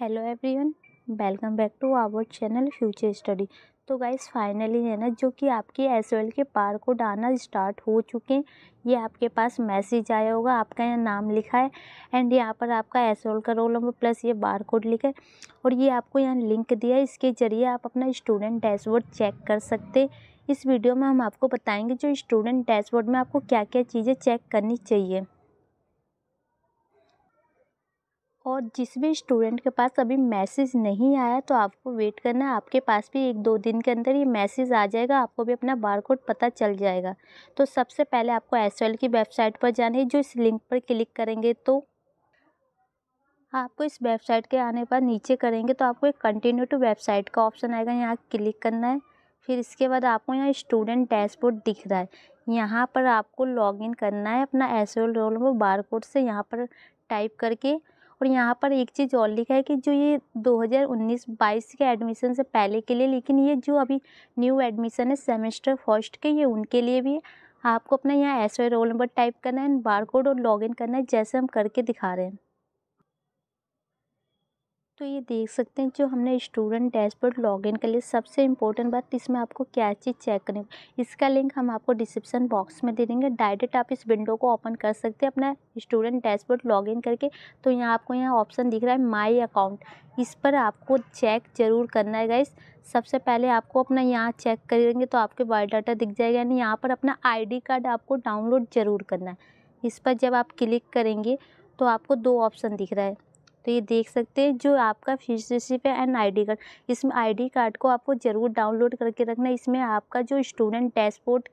hello everyone welcome back to our channel Future Study तो guys finally है ना जो कि आपके एस के पार कोड आना स्टार्ट हो चुके हैं ये आपके पास मैसेज आया होगा आपका यहाँ नाम लिखा है एंड यहाँ पर आपका एस का रोल नंबर प्लस ये बार कोड लिखा है और ये आपको यहाँ लिंक दिया है इसके ज़रिए आप अपना स्टूडेंट डैशबोर्ड चेक कर सकते इस वीडियो में हम आपको बताएंगे जो स्टूडेंट डैशबोर्ड में आपको क्या क्या चीज़ें चेक करनी चाहिए और जिस भी स्टूडेंट के पास अभी मैसेज नहीं आया तो आपको वेट करना आपके पास भी एक दो दिन के अंदर ये मैसेज आ जाएगा आपको भी अपना बारकोड पता चल जाएगा तो सबसे पहले आपको एस की वेबसाइट पर जाना है जो इस लिंक पर क्लिक करेंगे तो आपको इस वेबसाइट के आने पर नीचे करेंगे तो आपको एक कंटिन्यू टू वेबसाइट का ऑप्शन आएगा यहाँ क्लिक करना है फिर इसके बाद आपको यहाँ स्टूडेंट डैशबोर्ड दिख रहा है यहाँ पर आपको लॉगिन करना है अपना S L roll number bar code से यहाँ पर टाइप करके और यहाँ पर एक चीज़ और लिखा है कि जो ये 2019-22 के एडमिशन से पहले के लिए लेकिन ये जो अभी न्यू एडमिशन है सेमेस्टर फर्स्ट के ये उनके लिए भी है आपको अपना यहाँ एस रोल नंबर टाइप करना है बार कोड और लॉग करना है जैसे हम करके दिखा रहे हैं तो ये देख सकते हैं जो हमने स्टूडेंट डैशबोर्ड लॉगिन के लिए सबसे इम्पोर्टेंट बात इसमें आपको क्या चीज़ चेक करनी इसका लिंक हम आपको डिस्क्रिप्शन बॉक्स में दे देंगे डायरेक्ट आप इस विंडो को ओपन कर सकते हैं अपना स्टूडेंट डैशबोर्ड लॉगिन करके तो यहाँ आपको यहाँ ऑप्शन दिख रहा है माई अकाउंट इस पर आपको चेक जरूर करना है गाइस सबसे पहले आपको अपना यहाँ चेक करेंगे तो आपके बायोडाटा दिख जाएगा यानी यहाँ पर अपना आई कार्ड आपको डाउनलोड ज़रूर करना है इस पर जब आप क्लिक करेंगे तो आपको दो ऑप्शन दिख रहा है तो ये देख सकते हैं जो आपका फीस रिसिप है एंड आईडी कार्ड इसमें आईडी कार्ड को आपको ज़रूर डाउनलोड करके रखना इसमें आपका जो स्टूडेंट डैशबोर्ड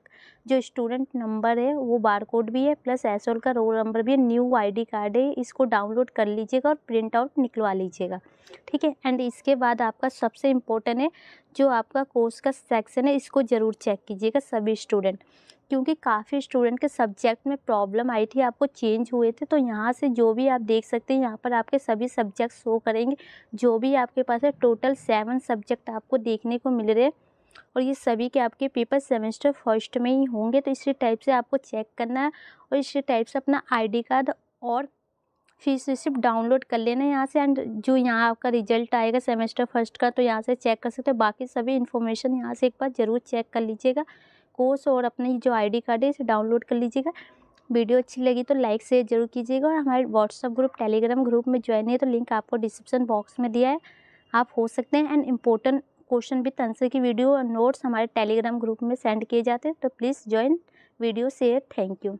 जो स्टूडेंट नंबर है वो बार कोड भी है प्लस एस का रोल नंबर भी है न्यू आईडी कार्ड है इसको डाउनलोड कर लीजिएगा और प्रिंट आउट निकलवा लीजिएगा ठीक है एंड इसके बाद आपका सबसे इम्पोर्टेंट है जो आपका कोर्स का सेक्शन है इसको ज़रूर चेक कीजिएगा सभी स्टूडेंट क्योंकि काफ़ी स्टूडेंट के सब्जेक्ट में प्रॉब्लम आई थी आपको चेंज हुए थे तो यहाँ से जो भी आप देख सकते हैं यहाँ पर आपके सभी सब्जेक्ट शो करेंगे जो भी आपके पास है टोटल सेवन सब्जेक्ट आपको देखने को मिल रहे और ये सभी के आपके पेपर सेमेस्टर फर्स्ट में ही होंगे तो इसी टाइप से आपको चेक करना है और इसी टाइप से अपना आईडी कार्ड और फीस रिसिप्ट डाउनलोड कर लेना यहाँ से एंड जो यहाँ आपका रिजल्ट आएगा सेमेस्टर फर्स्ट का तो यहाँ से चेक कर सकते हो बाकी सभी इन्फॉर्मेशन यहाँ से एक बार ज़रूर चेक कर लीजिएगा कोर्स और अपनी जो आई कार्ड है इसे डाउनलोड कर लीजिएगा वीडियो अच्छी लगी तो लाइक शेयर जरूर कीजिएगा और हमारे व्हाट्सअप ग्रुप टेलीग्राम ग्रुप में ज्वाइन है तो लिंक आपको डिस्क्रिप्शन बॉक्स में दिया है आप हो सकते हैं and important question with answer की वीडियो और नोट्स हमारे टेलीग्राम ग्रुप में सेंड किए जाते हैं तो please join video share thank you